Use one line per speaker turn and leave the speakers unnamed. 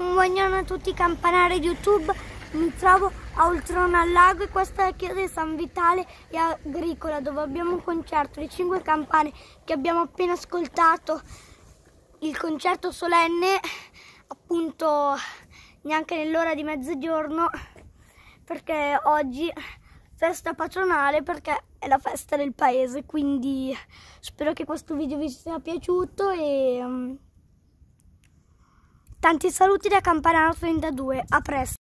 Un buongiorno a tutti campanari di YouTube, mi trovo a Oltrona al Lago e questa è la chiesa di San Vitale e Agricola dove abbiamo un concerto Le cinque campane che abbiamo appena ascoltato, il concerto solenne appunto neanche nell'ora di mezzogiorno perché oggi festa patronale perché è la festa del paese quindi spero che questo video vi sia piaciuto e... Mm, Tanti saluti da Campanaro 32, a presto!